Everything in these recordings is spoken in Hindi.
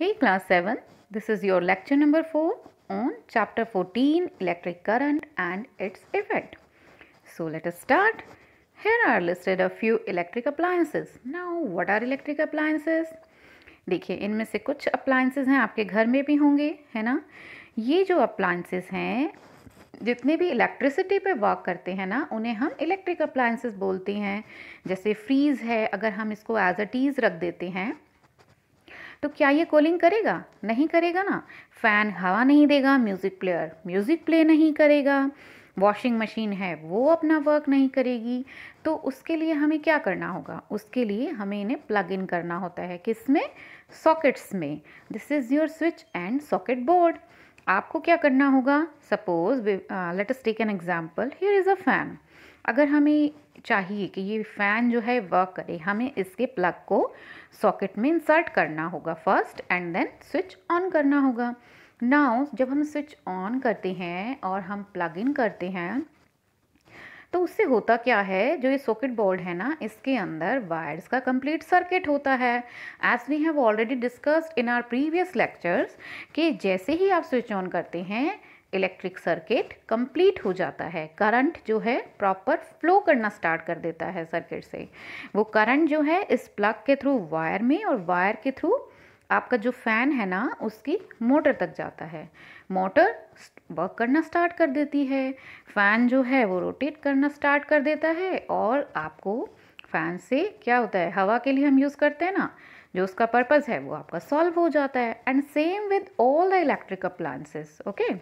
Hey class 7, this is your lecture number 4 on chapter 14 electric current and its effect. So let us start. Here are listed a few electric appliances. Now what are electric appliances? देखिए इनमें से कुछ अप्लाइंसेस हैं आपके घर में भी होंगे है ना ये जो अप्लाइंसेस हैं जितने भी इलेक्ट्रिसिटी पे वर्क करते हैं ना उन्हें हम इलेक्ट्रिक अप्लायंसेस बोलते हैं जैसे फ्रीज़ है अगर हम इसको एज अ टीज़ रख देते हैं तो क्या ये कॉलिंग करेगा नहीं करेगा ना फ़ैन हवा नहीं देगा म्यूज़िक प्लेयर म्यूज़िक प्ले नहीं करेगा वॉशिंग मशीन है वो अपना वर्क नहीं करेगी तो उसके लिए हमें क्या करना होगा उसके लिए हमें इन्हें प्लग इन करना होता है किस में सॉकेट्स में this is your switch and socket board आपको क्या करना होगा suppose let us take an example here is a fan अगर हमें चाहिए कि ये फ़ैन जो है वर्क करे हमें इसके प्लग को सॉकेट में इंसर्ट करना होगा first and then switch on करना होगा नाउ जब हम स्विच ऑन करते हैं और हम प्लग इन करते हैं तो उससे होता क्या है जो ये सॉकेट बोर्ड है ना इसके अंदर वायर्स का कंप्लीट सर्किट होता है as we have already discussed in our previous lectures कि जैसे ही आप स्विच ऑन करते हैं इलेक्ट्रिक सर्किट कंप्लीट हो जाता है करंट जो है प्रॉपर फ्लो करना स्टार्ट कर देता है सर्किट से वो करंट जो है इस प्लग के थ्रू वायर में और वायर के थ्रू आपका जो फ़ैन है ना उसकी मोटर तक जाता है मोटर वर्क करना स्टार्ट कर देती है फ़ैन जो है वो रोटेट करना स्टार्ट कर देता है और आपको फ़ैन से क्या होता है हवा के लिए हम यूज़ करते हैं ना जो उसका पर्पज़ है वो आपका सॉल्व हो जाता है and same with all the electric appliances okay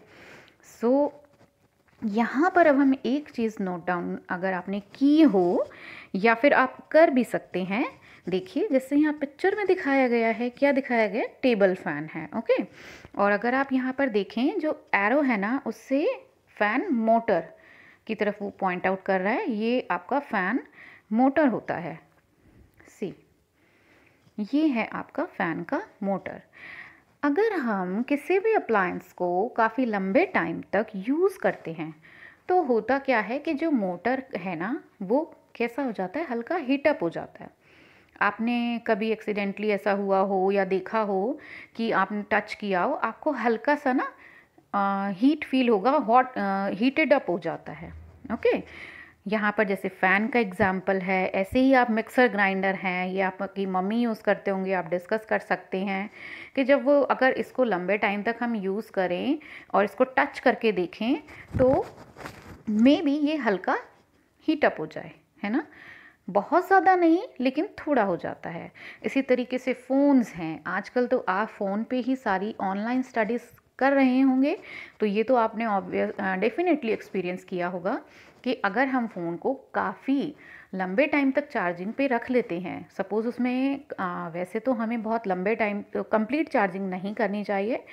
so यहाँ पर अब हम एक चीज़ नोट डाउन अगर आपने की हो या फिर आप कर भी सकते हैं देखिए जैसे यहाँ पिक्चर में दिखाया गया है क्या दिखाया गया टेबल फैन है ओके और अगर आप यहाँ पर देखें जो एरो है ना उससे फ़ैन मोटर की तरफ वो पॉइंट आउट कर रहा है ये आपका फ़ैन मोटर होता है ये है आपका फ़ैन का मोटर अगर हम किसी भी अप्लायंस को काफ़ी लंबे टाइम तक यूज़ करते हैं तो होता क्या है कि जो मोटर है ना वो कैसा हो जाता है हल्का हीटअप हो जाता है आपने कभी एक्सीडेंटली ऐसा हुआ हो या देखा हो कि आपने टच किया हो आपको हल्का सा ना हीट फील होगा हॉट हीटेड अप हो जाता है ओके okay? यहाँ पर जैसे फ़ैन का एग्ज़ाम्पल है ऐसे ही आप मिक्सर ग्राइंडर हैं ये आपकी मम्मी यूज़ करते होंगे आप डिस्कस कर सकते हैं कि जब वो अगर इसको लंबे टाइम तक हम यूज़ करें और इसको टच करके देखें तो मे बी ये हल्का हीटअप हो जाए है ना बहुत ज़्यादा नहीं लेकिन थोड़ा हो जाता है इसी तरीके से फ़ोन्स हैं आजकल तो आप फ़ोन पे ही सारी ऑनलाइन स्टडीज़ कर रहे होंगे तो ये तो आपने ऑब्वियस डेफिनेटली एक्सपीरियंस किया होगा कि अगर हम फ़ोन को काफ़ी लंबे टाइम तक चार्जिंग पे रख लेते हैं सपोज़ उसमें आ, वैसे तो हमें बहुत लंबे टाइम तो कंप्लीट चार्जिंग नहीं करनी चाहिए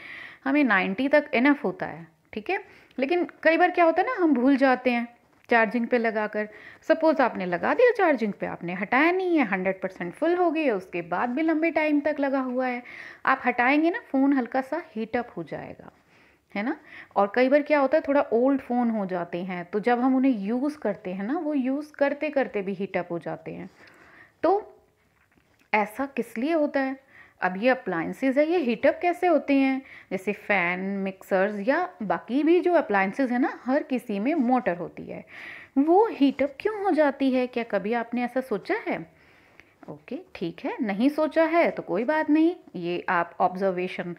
हमें 90 तक इनफ होता है ठीक है लेकिन कई बार क्या होता है ना हम भूल जाते हैं चार्जिंग पे लगाकर सपोज़ आपने लगा दिया चार्जिंग पे आपने हटाया नहीं है हंड्रेड परसेंट फुल हो गई है उसके बाद भी लंबे टाइम तक लगा हुआ है आप हटाएंगे ना फ़ोन हल्का सा हीटअप हो जाएगा है ना और कई बार क्या होता है थोड़ा ओल्ड फ़ोन हो जाते हैं तो जब हम उन्हें यूज़ करते हैं ना वो यूज़ करते करते भी हीटअप हो जाते हैं तो ऐसा किस लिए होता है अब ये अप्लायंसेज है ये हीटअप कैसे होते हैं जैसे फ़ैन मिक्सर्स या बाकी भी जो अप्लायंसेज है ना हर किसी में मोटर होती है वो हीटअप क्यों हो जाती है क्या कभी आपने ऐसा सोचा है ओके ठीक है नहीं सोचा है तो कोई बात नहीं ये आप ऑब्जर्वेशन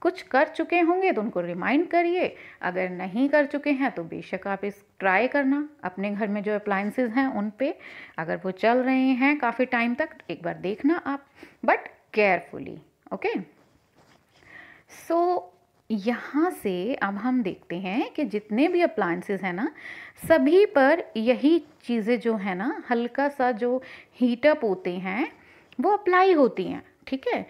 कुछ कर चुके होंगे तो उनको रिमाइंड करिए अगर नहीं कर चुके हैं तो बेशक आप इस ट्राई करना अपने घर में जो अप्लाइंसेज हैं उन पे अगर वो चल रहे हैं काफ़ी टाइम तक एक बार देखना आप बट carefully okay so यहाँ से अब हम देखते हैं कि जितने भी अप्लायंसेस हैं ना सभी पर यही चीज़ें जो है ना हल्का सा जो हीटअप होते हैं वो अप्लाई होती हैं ठीक है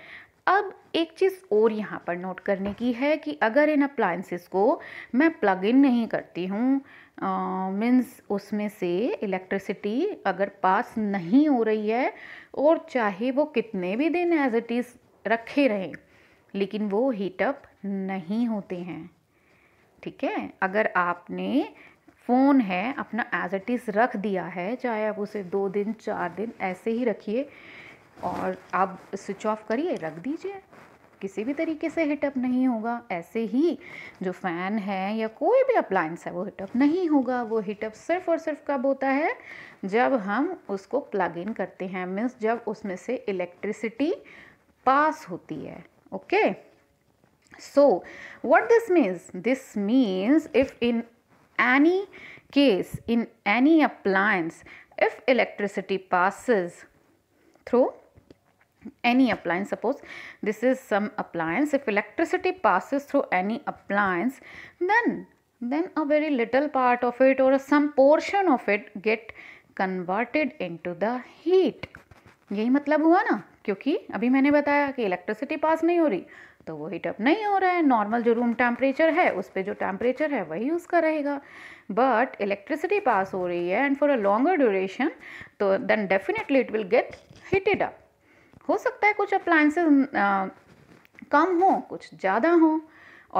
अब एक चीज़ और यहाँ पर नोट करने की है कि अगर इन अप्लायंसेस को मैं प्लग इन नहीं करती हूँ मीन्स उसमें से इलेक्ट्रिसिटी अगर पास नहीं हो रही है और चाहे वो कितने भी दिन एज इट इज़ रखे रहें लेकिन वो हीटअप नहीं होते हैं ठीक है अगर आपने फ़ोन है अपना एज इट इज़ रख दिया है चाहे आप उसे दो दिन चार दिन ऐसे ही रखिए और आप स्विच ऑफ करिए रख दीजिए किसी भी तरीके से हिटअप नहीं होगा ऐसे ही जो फ़ैन है या कोई भी अप्लायंस है वो हिटअप नहीं होगा वो हिटअप सिर्फ और सिर्फ कब होता है जब हम उसको प्लग इन करते हैं मीन्स जब उसमें से इलेक्ट्रिसिटी पास होती है okay so what this means this means if in any case in any appliance if electricity passes through any appliance suppose this is some appliance if electricity passes through any appliance then then a very little part of it or some portion of it get converted into the heat यही मतलब हुआ ना क्योंकि अभी मैंने बताया कि इलेक्ट्रिसिटी पास नहीं हो रही तो वो हीटअप नहीं हो रहा है नॉर्मल जो रूम टेम्परेचर है उस पर जो टेम्परेचर है वही उसका रहेगा बट इलेक्ट्रिसिटी पास हो रही है and for a longer duration तो then definitely it will get heated up हो सकता है कुछ अप्लाइंसेस कम हो कुछ ज़्यादा हो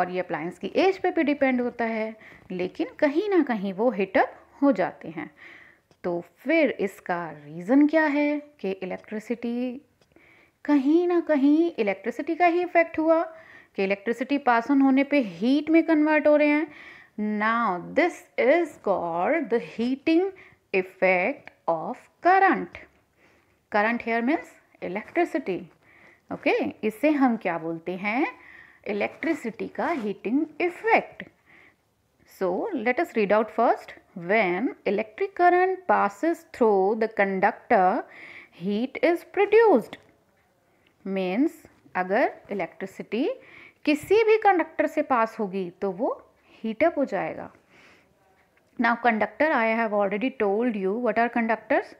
और ये अप्लायंस की एज पे भी डिपेंड होता है लेकिन कहीं ना कहीं वो हिटअप हो जाते हैं तो फिर इसका रीज़न क्या है कि इलेक्ट्रिसिटी कहीं ना कहीं इलेक्ट्रिसिटी का ही इफ़ेक्ट हुआ कि इलेक्ट्रिसिटी पास ऑन होने पे हीट में कन्वर्ट हो रहे हैं now this is called the heating effect of current current here means electricity okay इसे हम क्या बोलते हैं इलेक्ट्रिसिटी का heating effect so let us read out first when electric current passes through the conductor heat is produced means अगर इलेक्ट्रिसिटी किसी भी कंडक्टर से पास होगी तो वो हीटअप हो जाएगा now conductor I have already told you what are conductors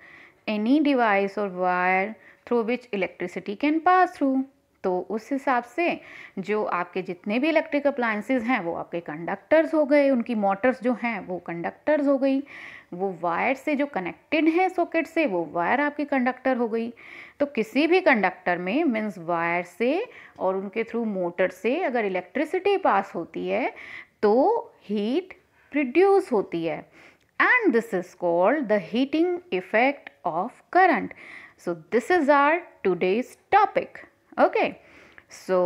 any device और wire through which electricity can pass through तो उस हिसाब से जो आपके जितने भी इलेक्ट्रिक अप्लाइंसिस हैं वो आपके कंडक्टर्स हो गए उनकी मोटर्स जो हैं वो कंडक्टर्स हो गई वो वायर से जो कनेक्टेड हैं सॉकेट से वो वायर आपकी कंडक्टर हो गई तो किसी भी कंडक्टर में मीन्स वायर से और उनके थ्रू मोटर से अगर इलेक्ट्रिसिटी पास होती है तो हीट प्रोड्यूस होती है and this is called the heating effect of current. So this is our today's topic. Okay. So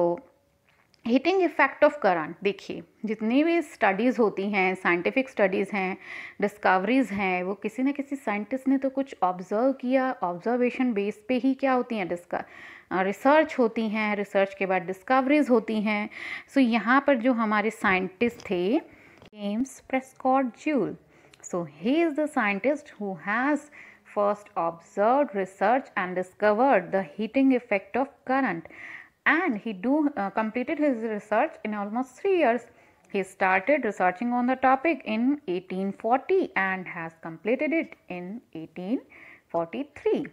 heating effect of current देखिए जितनी भी स्टडीज़ होती हैं साइंटिफिक स्टडीज़ हैं डिस्कवरीज़ हैं वो किसी न किसी साइंटिस्ट ने तो कुछ ऑब्ज़र्व किया ऑब्जर्वेशन बेस पे ही क्या होती हैं डिस्क रिसर्च होती हैं रिसर्च के बाद डिस्कवरीज़ होती हैं सो so, यहाँ पर जो हमारे साइंटिस्ट थे James Prescott Joule So he is the scientist who has first observed, researched and discovered the heating effect of current and he do uh, completed his research in almost 3 years. He started researching on the topic in 1840 and has completed it in 1843.